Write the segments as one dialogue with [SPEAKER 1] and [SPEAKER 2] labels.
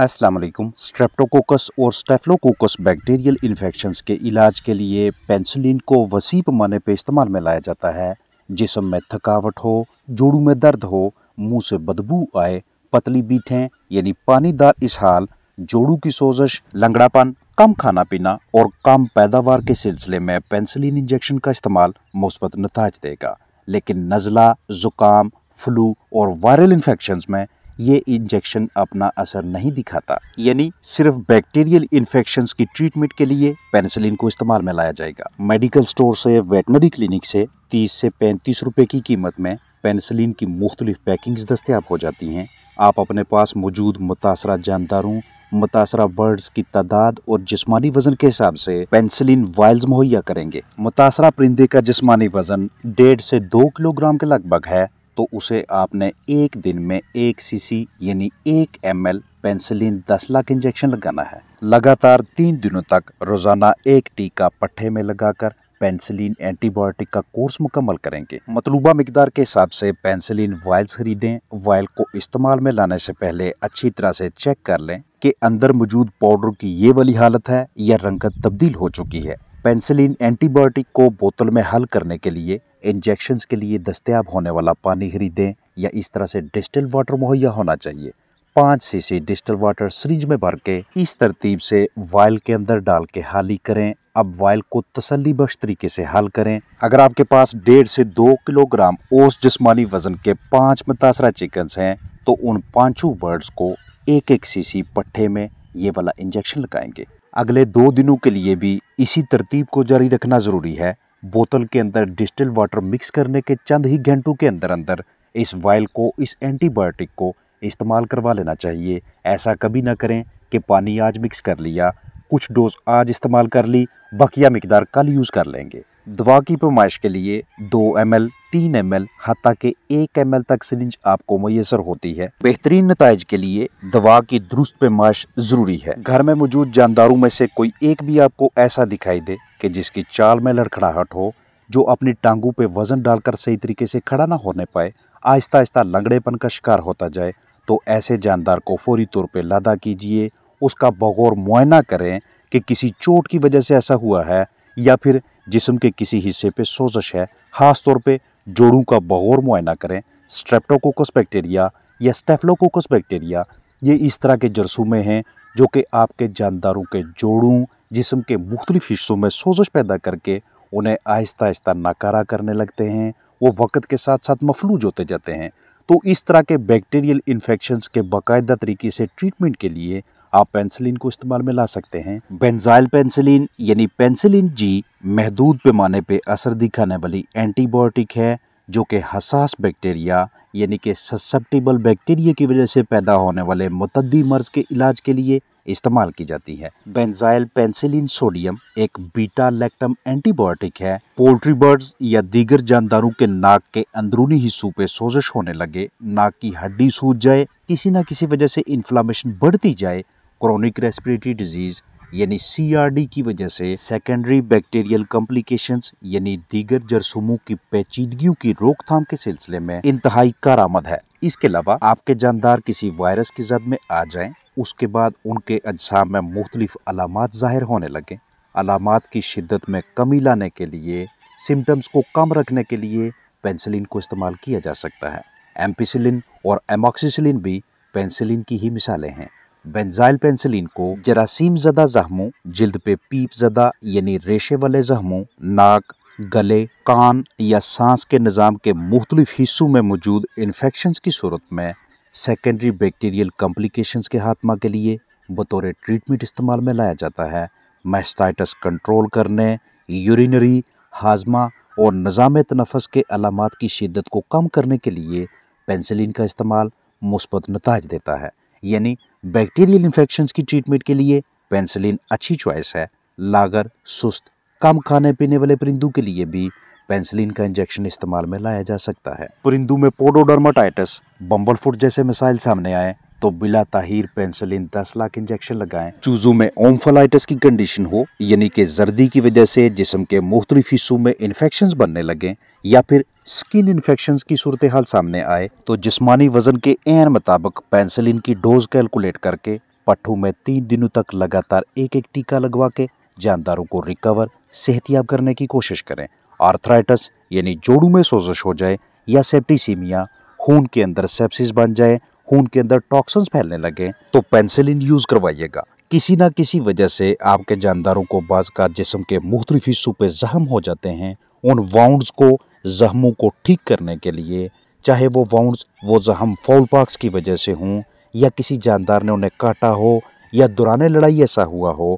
[SPEAKER 1] अस्सलाम वालेकुम स्ट्रेप्टोकोकस और स्टेफलोकोकस बैक्टीरियल इन्फेक्शंस के इलाज के लिए पेंसिलिन को वसी पैमाने पर इस्तेमाल में लाया जाता है जिसम में थकावट हो जोड़ों में दर्द हो मुंह से बदबू आए पतली बीठें यानी पानीदार इसहाल जोड़ों की सोजश लंगड़ापन कम खाना पीना और कम पैदावार के सिलसिले में पेंसिलिन इंजेक्शन का इस्तेमाल मुस्बत नतज देगा लेकिन नज़ला ज़ुकाम फ्लू और वायरल इन्फेक्शन में ये इंजेक्शन अपना असर नहीं दिखाता यानी सिर्फ बैक्टीरियल इन्फेक्शन की ट्रीटमेंट के लिए पेनिसिलिन को इस्तेमाल में लाया जाएगा मेडिकल स्टोर से वेटनरी क्लिनिक से तीस से पैंतीस रुपए की कीमत में पेनिसिलिन की मुख्तलिफ पैकिंग्स दस्तियाब हो जाती हैं आप अपने पास मौजूद मुतासरा जानदारों मुतासरा बर्ड्स की तादाद और जिस्मानी वजन के हिसाब से पेंसिलिन वाइल्स मुहैया करेंगे मुतासरा परिंदे का जिस्मानी वजन डेढ़ से दो किलोग्राम के लगभग है तो उसे आपने एक दिन में एक सीसी यानी एक एमएल पेंसिलिन 10 लाख इंजेक्शन लगाना है लगातार तीन दिनों तक रोजाना एक टीका पट्टे में लगाकर पेंसिलिन एंटीबायोटिक का कोर्स मुकम्मल करेंगे मतलूबा मकदार के हिसाब से पेंसिलिन वायल्स खरीदें वायल को इस्तेमाल में लाने से पहले अच्छी तरह से चेक कर लें कि अंदर मौजूद पाउडर की ये वाली हालत है या रंगत तब्दील हो चुकी है पेंसिलिन एंटीबायोटिक को बोतल में हल करने के लिए इंजेक्शन के लिए दस्तियाब होने वाला पानी खरीदें या इस तरह से डिजिटल वाटर मुहैया होना चाहिए पाँच सीसी डिजिटल वाटर सरिंज में भर के इस तरतीब से वायल के अंदर डाल के हाली करें अब वायल को तसली बख्श तरीके से हल करें अगर आपके पास डेढ़ से दो किलोग्राम ओस जिसमानी वजन के पाँच मुतासरा चिकन्स हैं तो उन पाँचों बर्ड्स को एक एक सी पट्ठे में ये वाला इंजेक्शन लगाएंगे अगले दो दिनों के लिए भी इसी तरतीब को जारी रखना ज़रूरी है बोतल के अंदर डिजिटल वाटर मिक्स करने के चंद ही घंटों के अंदर अंदर इस वायल को इस एंटीबायोटिक को इस्तेमाल करवा लेना चाहिए ऐसा कभी ना करें कि पानी आज मिक्स कर लिया कुछ डोज आज इस्तेमाल कर ली बकिया मकदार कल यूज़ कर लेंगे दवा की पेमाइश के लिए दो एम एल तीन एम एल हती के एक एम एल तक सिरिंज आपको मैसर होती है बेहतरीन नतज के लिए दवा की दुरुस्त पेमाइश जरूरी है घर में मौजूद जानदारों में से कोई एक भी आपको ऐसा दिखाई दे कि जिसकी चाल में लड़खड़ाहट हो जो अपनी टांगों पर वजन डालकर सही तरीके से खड़ा ना होने पाए आहिस्ता आहिस्ता लंगड़ेपन का शिकार होता जाए तो ऐसे जानदार को फौरी तौर पर लादा कीजिए उसका बगौर मुआयना करें कि किसी चोट की वजह से ऐसा हुआ है या फिर जिसम के किसी हिस्से पे सोजश है ख़ास तौर पे जोड़ों का बगौर मुआयना करें स्ट्रेप्टोकोकस बैक्टीरिया या स्टेफलोकोकस बैक्टीरिया ये इस तरह के जरसूमे हैं जो कि आपके जानदारों के जोड़ों जिसम के मुख्तलिफ हिस्सों में सोजश पैदा करके उन्हें आहिस्ता आहिस्ता नाकारा करने लगते हैं वो वक्त के साथ साथ मफलूज होते जाते हैं तो इस तरह के बैक्टीरियल इन्फेक्शन के बाकायदा तरीके से ट्रीटमेंट के लिए आप पेंसिलिन को इस्तेमाल में ला सकते हैं बेंजाइल पेंसिलिन यानी पेंसिलिन जी महदूद पैमाने पे असर दिखाने वाली एंटीबायोटिक है जो कि हसास बैक्टीरिया यानी कि ससेप्टिबल बैक्टीरिया की वजह से पैदा होने वाले मतदी मर्ज के इलाज के लिए इस्तेमाल की जाती है बेंजाइल पेंसिलिन सोडियम एक बीटा लैक्टम एंटीबायोटिक है पोल्ट्री बर्ड्स या दीगर जानदारों के नाक के अंदरूनी हिस्सों पे सोजिश होने लगे नाक की हड्डी सूज जाए किसी ना किसी वजह से इन्फ्लामेशन बढ़ती जाए क्रोनिक रेस्पिरेटरी डिजीज़ यानी सीआरडी की वजह से सेकेंडरी बैक्टीरियल कॉम्प्लिकेशंस यानी दीगर जरसूमों की पेचीदगियों की रोकथाम के सिलसिले में इंतहाई कारामद है इसके अलावा आपके जानदार किसी वायरस की जद में आ जाएं उसके बाद उनके अजसाम में मुख्तलिफ अलामत ज़ाहिर होने लगे अलामत की शिद्दत में कमी लाने के लिए सिम्टम्स को कम रखने के लिए पेंसिलिन को इस्तेमाल किया जा सकता है एम्पिसिलिन और एमोक्सिसिलिन भी पेंसिलिन की ही मिसालें हैं बेंजाइल पेंसिलिन को जरासीम जदा जख्मों जिल्द पे पीप जदा यानी रेशे वाले जख्मों नाक गले कान या सांस के निज़ाम के मुख्तलिफ हिस्सों में मौजूद इन्फेक्शन की सूरत में सेकेंडरी बैक्टीरियल कॉम्प्लिकेशंस के हाथमा के लिए बतौर ट्रीटमेंट इस्तेमाल में लाया जाता है मैस्टाइटस कंट्रोल करने यूरिनरी हाजमा और निज़ाम तनफ़स के अलामत की शिद्दत को कम करने के लिए पेंसिलिन का इस्तेमाल मुस्बत नतज देता है यानी बैक्टीरियल इन्फेक्शन की ट्रीटमेंट के लिए पेंसिलिन अच्छी चॉइस है लागर सुस्त कम खाने पीने वाले परिंदू के लिए भी पेंसिलिन का इंजेक्शन इस्तेमाल में लाया जा सकता है परिंदू में पोडोडर्माटाइटिस बम्बल फुट जैसे मिसाइल सामने आए तो बिला ताहिर पेंसिलिन दस लाख इंजेक्शन लगाएं चूजों में ओम्फोलाइटिस की कंडीशन हो यानी कि जर्दी की वजह से जिसम के मुख्तलिफ हिस्सों में इन्फेक्शन बनने लगे या फिर स्किन इन्फेक्शन की सूरत हाल सामने आए तो जिसमानी वजन के एन मुताबिक पेंसिलिन की डोज कैलकुलेट करके पट्ठों में तीन दिनों तक लगातार एक एक टीका लगवा के जानदारों को रिकवर सेहतियाब करने की कोशिश करें आर्थराइटस यानी जोड़ों में सोजश हो जाए या सेप्टिसीमिया खून के अंदर सेप्सिस बन जाए खून के अंदर टॉक्सन फैलने लगे तो पेंसिलिन यूज करवाइएगा किसी ना किसी वजह से आपके जानदारों को बाज का जिसम के मुख्तलिफ हिस्सों पर जहम हो जाते हैं उन वाउंड्स को जहमों को ठीक करने के लिए चाहे वो वाउंड्स वो जहम फॉल पार्क्स की वजह से हों या किसी जानदार ने उन्हें काटा हो या दुराने लड़ाई ऐसा हुआ हो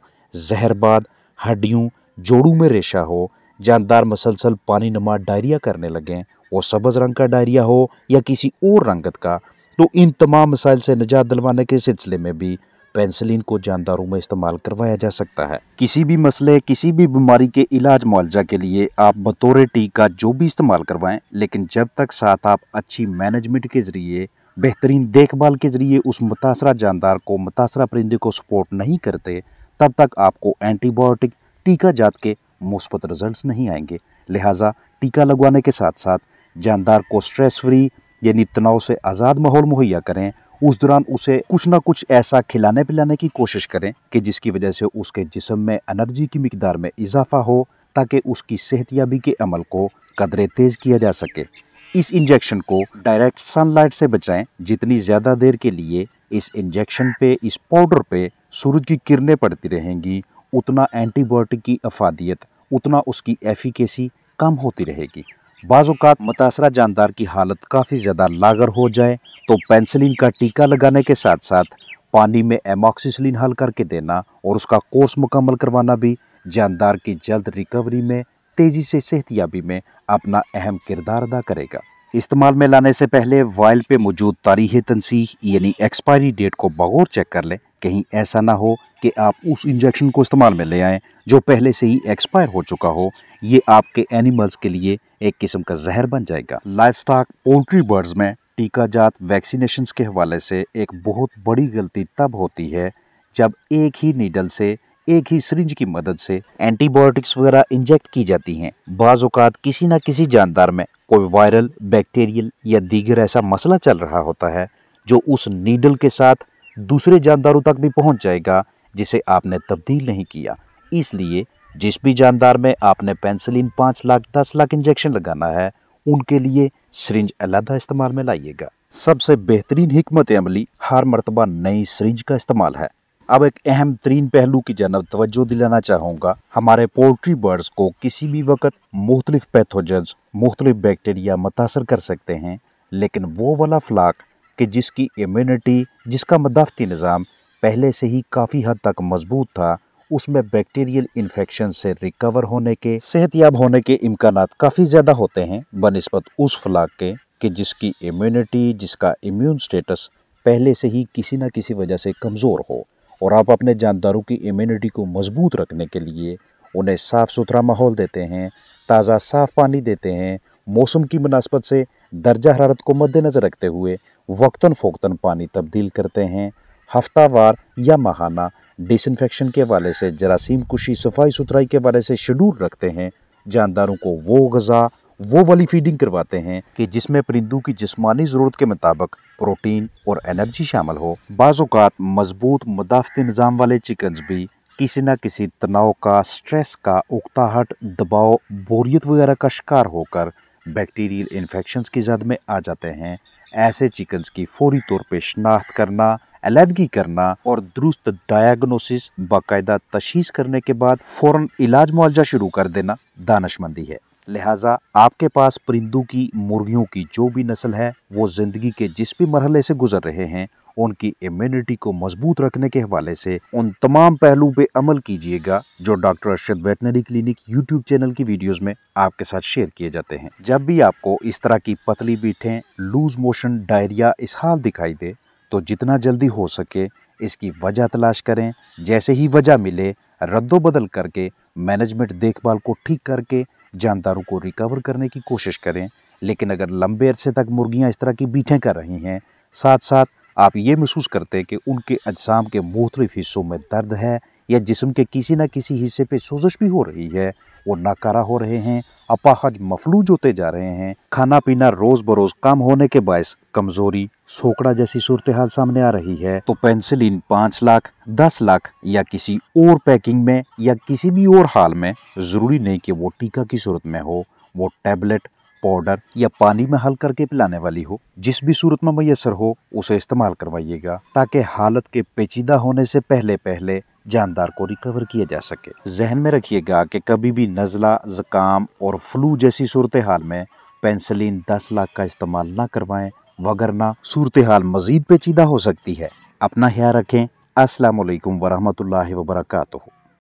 [SPEAKER 1] जहरबाद हड्डियों जोड़ों में रेशा हो जानदार मसलसल पानी नमा डायरिया करने लगें वो सब्ज़ रंग का डायरिया हो या किसी और रंगत का तो इन तमाम मसाइल से निजात दिलवाने के सिलसिले में भी पेंसिलिन को जानदारों में इस्तेमाल करवाया जा सकता है किसी भी मसले किसी भी बीमारी के इलाज मुआवजा के लिए आप बतौर टीका जो भी इस्तेमाल करवाएं लेकिन जब तक साथ आप अच्छी मैनेजमेंट के ज़रिए बेहतरीन देखभाल के ज़रिए उस मुतासरा जानदार को मुतासरा परिंदे को सपोर्ट नहीं करते तब तक आपको एंटीबायोटिक टीका जात के मुस्बत रिजल्ट नहीं आएंगे लिहाजा टीका लगवाने के साथ साथ जानदार को स्ट्रेस फ्री यानी तनाव से आज़ाद माहौल मुहैया करें उस दौरान उसे कुछ ना कुछ ऐसा खिलाने पिलाने की कोशिश करें कि जिसकी वजह से उसके जिसम में एनर्जी की मकदार में इजाफा हो ताकि उसकी सेहतियाबी के अमल को कदरे तेज़ किया जा सके इस इंजेक्शन को डायरेक्ट सनलाइट से बचाएं जितनी ज़्यादा देर के लिए इस इंजेक्शन पे इस पाउडर पे सूरज की किरणें पड़ती रहेंगी उतना एंटीबायोटिक की अफादियत उतना उसकी एफिकेसी कम होती रहेगी बाज़ात मुतासर जानदार की हालत काफ़ी ज़्यादा लागर हो जाए तो पेंसिलिन का टीका लगाने के साथ साथ पानी में एमोक्सिसलिन हल करके देना और उसका कोर्स मुकम्मल करवाना भी जानदार की जल्द रिकवरी में तेज़ी से सेहतियाबी में अपना अहम किरदार अदा करेगा इस्तेमाल में लाने से पहले वायल पे मौजूद तारीख तनसीह यानी एक्सपायरी डेट को बगौर चेक कर लें कहीं ऐसा ना हो कि आप उस इंजेक्शन को इस्तेमाल में ले आएँ जो पहले से ही एक्सपायर हो चुका हो ये आपके एनिमल्स के लिए एक किस्म का जहर बन जाएगा लाइफ स्टॉक पोल्ट्री बर्ड्स में टीका जात वैक्सीनेशन के हवाले से एक बहुत बड़ी गलती तब होती है जब एक ही नीडल से एक ही सरिंज की मदद से एंटीबायोटिक्स वगैरह इंजेक्ट की जाती हैं बाज़ात किसी न किसी जानदार में कोई वायरल बैक्टीरियल या दीगर ऐसा मसला चल रहा होता है जो उस नीडल के साथ दूसरे जानदारों तक भी पहुंच जाएगा जिसे आपने तब्दील नहीं किया इसलिए जिस भी जानदार में आपने पेंसिलिन पाँच लाख दस लाख इंजेक्शन लगाना है उनके लिए सरिंज अलहदा इस्तेमाल में लाइएगा सबसे बेहतरीन हमत अमली हर मरतबा नई सरिंज का इस्तेमाल है अब एक अहम तरीन पहलू की जानव तवज्जो दिलाना चाहूँगा हमारे पोल्ट्री बर्ड्स को किसी भी वक्त मुख्तलिफ पैथोजेंस मुख्तलिफ बैक्टीरिया मुतासर कर सकते हैं लेकिन वो वाला फ्लाक कि जिसकी इम्यूनिटी जिसका मदाफ़ती निज़ाम पहले से ही काफ़ी हद तक मजबूत था उसमें बैक्टीरियल इन्फेक्शन से रिकवर होने के सेहतियाब होने के इम्कान काफ़ी ज़्यादा होते हैं बनस्बत उस फ्लाक के कि जिसकी इम्यूनिटी जिसका इम्यून स्टेटस पहले से ही किसी न किसी वजह से कमज़ोर हो और आप अपने जानदारों की इम्यूनिटी को मजबूत रखने के लिए उन्हें साफ़ सुथरा माहौल देते हैं ताज़ा साफ़ पानी देते हैं मौसम की मुनासबत से दर्जा हरारत को मद्देनज़र रखते हुए वक्ता फ़ोकता पानी तब्दील करते हैं हफ्तावार या माहाना डिसनफेक्शन के वाले से जरासीम कुशी सफाई सुथराई के वाले से शेड्यूल रखते हैं जानदारों को वो गज़ा वो वाली फीडिंग करवाते हैं कि जिसमें परिंदों की जिस्मानी ज़रूरत के मुताबिक प्रोटीन और एनर्जी शामिल हो बाज़ात मजबूत मुदाफ़ती निज़ाम वाले चिकन्स भी किसी न किसी तनाव का स्ट्रेस का उकताहट दबाव बोरियत वगैरह का शिकार होकर बैक्टीरियल इन्फेक्शन की जद में आ जाते हैं ऐसे चिकन्स की फौरी तौर पर शनाख्त करना अलहदगी करना और दुरुस्त डायग्नोसिस बाकायदा तशीस करने के बाद फौरन इलाज मुआवजा शुरू कर देना दानशमंदी है लिहाजा आपके पास परिंदों की मुर्गियों की जो भी नस्ल है वो ज़िंदगी के जिस भी मरहले से गुजर रहे हैं उनकी इम्यूनिटी को मजबूत रखने के हवाले से उन तमाम पहलुओं पे अमल कीजिएगा जो doctor Arshad veterinary clinic YouTube channel की वीडियोस में आपके साथ शेयर किए जाते हैं जब भी आपको इस तरह की पतली बीठें लूज मोशन डायरिया इस हाल दिखाई दे तो जितना जल्दी हो सके इसकी वजह तलाश करें जैसे ही वजह मिले रद्दोबदल करके मैनेजमेंट देखभाल को ठीक करके जानदारों को रिकवर करने की कोशिश करें लेकिन अगर लंबे अरसे तक मुर्गियां इस तरह की बीठें कर रही हैं साथ साथ आप ये महसूस करते हैं कि उनके अजसाम के मुख्तलिफ हिस्सों में दर्द है या जिसम के किसी न किसी हिस्से पर सोजिश भी हो रही है वो नाकारा हो रहे हैं अपाहज मफलूज होते जा रहे हैं खाना पीना रोज बरोज कम होने के बायस कमजोरी सोकड़ा जैसी सूरत हाल सामने आ रही है तो पेंसिलिन पांच लाख दस लाख या किसी और पैकिंग में या किसी भी और हाल में ज़रूरी नहीं कि वो टीका की सूरत में हो वो टेबलेट पाउडर या पानी में हल करके पिलाने वाली हो जिस भी सूरत में मैसर हो उसे इस्तेमाल करवाइएगा ताकि हालत के पेचीदा होने से पहले पहले जानदार को रिकवर किया जा सके जहन में रखिएगा कि कभी भी नज़ला ज़ुकाम और फ्लू जैसी सूरत हाल में पेंसिलिन दस लाख का इस्तेमाल ना करवाएं वगरना सूरत हाल मजीद पेचीदा हो सकती है अपना ख्याल रखें असलकम वरहमल वर्का